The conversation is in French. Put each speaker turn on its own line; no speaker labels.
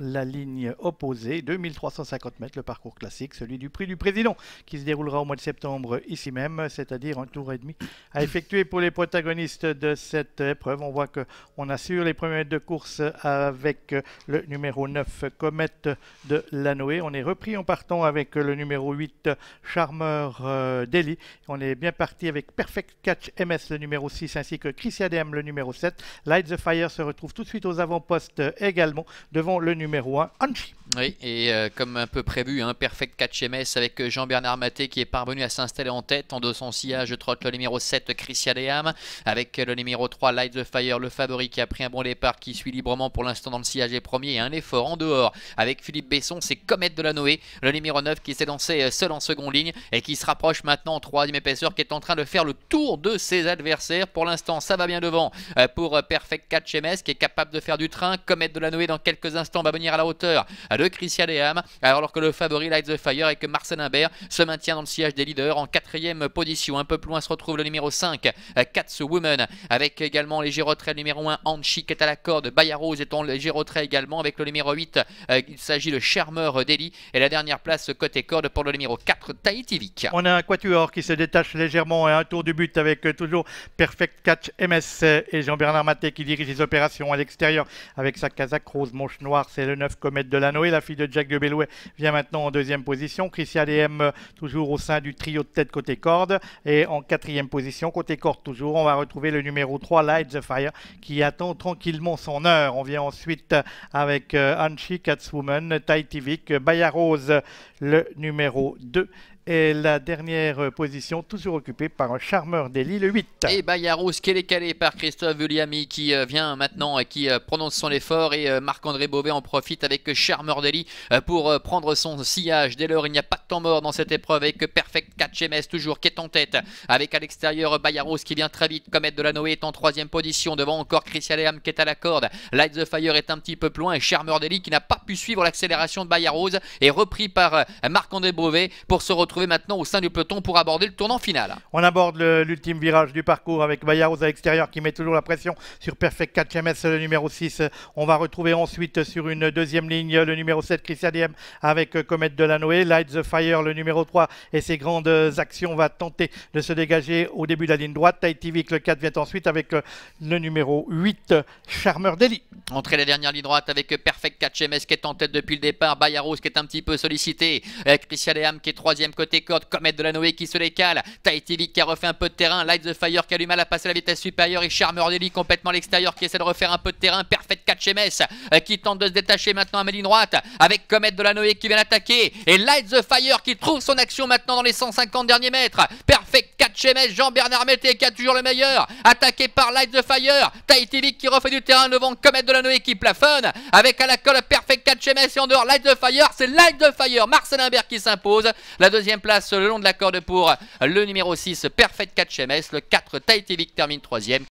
la ligne opposée, 2350 mètres, le parcours classique, celui du prix du président, qui se déroulera au mois de septembre ici même, c'est-à-dire un tour et demi à effectuer pour les protagonistes de cette épreuve. On voit qu'on assure les premiers mètres de course avec le numéro 9, Comet de Lanoé. On est repris en partant avec le numéro 8, Charmeur euh, Delhi. On est bien parti avec Perfect Catch MS, le numéro 6, ainsi que Christiadem, le numéro 7. Light the Fire se retrouve tout de suite aux avant-postes également, devant le numéro numéro 1,
Oui, et euh, comme un peu prévu, un hein, perfect catch MS avec euh, Jean-Bernard Maté qui est parvenu à s'installer en tête. En son sillage trotte le numéro 7, Christian Ham, avec euh, le numéro 3, Light the Fire, le favori qui a pris un bon départ, qui suit librement pour l'instant dans le sillage des premier, et un effort en dehors avec Philippe Besson, c'est Comet de la Noé, le numéro 9 qui s'est lancé seul en seconde ligne et qui se rapproche maintenant en troisième épaisseur, qui est en train de faire le tour de ses adversaires. Pour l'instant, ça va bien devant pour Perfect Catch MS qui est capable de faire du train. Comet de la Noé dans quelques instants va à la hauteur de Christian Leham alors que le favori Light the Fire et que Marcel Imbert se maintient dans le sillage des leaders en quatrième position. Un peu plus loin se retrouve le numéro 5, Katz Woman, avec également les retrait numéro 1, Anchi qui est à la corde, Bayarose étant en léger retrait également, avec le numéro 8, euh, il s'agit de Charmeur Deli, et la dernière place côté corde pour le numéro 4, Tahiti
On a un quatuor qui se détache légèrement et un tour du but avec euh, toujours Perfect Catch MS et Jean-Bernard Maté qui dirige les opérations à l'extérieur avec sa casaque rose, manche noire, c'est le 9 Comète et La fille de Jack de Bellouet vient maintenant en deuxième position. Christian m euh, toujours au sein du trio de tête côté corde. Et en quatrième position, côté corde toujours, on va retrouver le numéro 3, Light the Fire, qui attend tranquillement son heure. On vient ensuite avec euh, Anchi, Catswoman, Taitivik, Bayarose, le numéro 2. Et la dernière position, toujours occupée par un charmeur d'Eli, le 8. Et qui est calé
par Christophe Uliami, qui euh, vient maintenant, et qui prononce son effort. Et Marc-André Beauvais en premier profite avec Charmeur pour euh, prendre son sillage. Dès lors, il n'y a pas de temps mort dans cette épreuve avec Perfect 4 ms toujours qui est en tête. Avec à l'extérieur Bayarose qui vient très vite. Comet de la Noé est en troisième position. Devant encore Christian Leham qui est à la corde. Light the Fire est un petit peu plus loin et Charmeur qui n'a pas pu suivre l'accélération de Bayarose est repris par euh, Marc-André brevet pour se retrouver maintenant au sein du peloton pour aborder le tournant final.
On aborde l'ultime virage du parcours avec Bayarose à l'extérieur qui met toujours la pression sur Perfect 4 ms le numéro 6. On va retrouver ensuite sur une une deuxième ligne, le numéro 7, Christian Diem, avec euh, Comète Delanoë. Light the Fire, le numéro 3, et ses grandes euh, actions, va tenter de se dégager au début de la ligne droite. Tahiti Vic, le 4, vient ensuite avec euh, le numéro 8, Charmeur Deli.
Entrée la dernière ligne droite avec Perfect 4 MS qui est en tête depuis le départ. Bayaros qui est un petit peu sollicité. Christian Diem qui est troisième côté corde. Comète Delanoë qui se décale. Tahiti Vic qui a refait un peu de terrain. Light the Fire qui a du mal à passer la vitesse supérieure. Et Charmeur Deli complètement l'extérieur qui essaie de refaire un peu de terrain. Perfect 4 MS qui tente de se Attaché maintenant à ma ligne droite avec Comet de la Noé qui vient attaquer et Light the Fire qui trouve son action maintenant dans les 150 derniers mètres. Perfect 4 MS, Jean-Bernard Mété qui a toujours le meilleur. Attaqué par Light the Fire, Tahiti Vic qui refait du terrain devant Comet de la Noé qui plafonne avec à la colle Perfect 4 MS et en dehors Light the Fire. C'est Light the Fire, Marcel Imbert qui s'impose. La deuxième place le long de la corde pour le numéro 6 Perfect 4 MS. Le 4 Tahiti Vic termine troisième.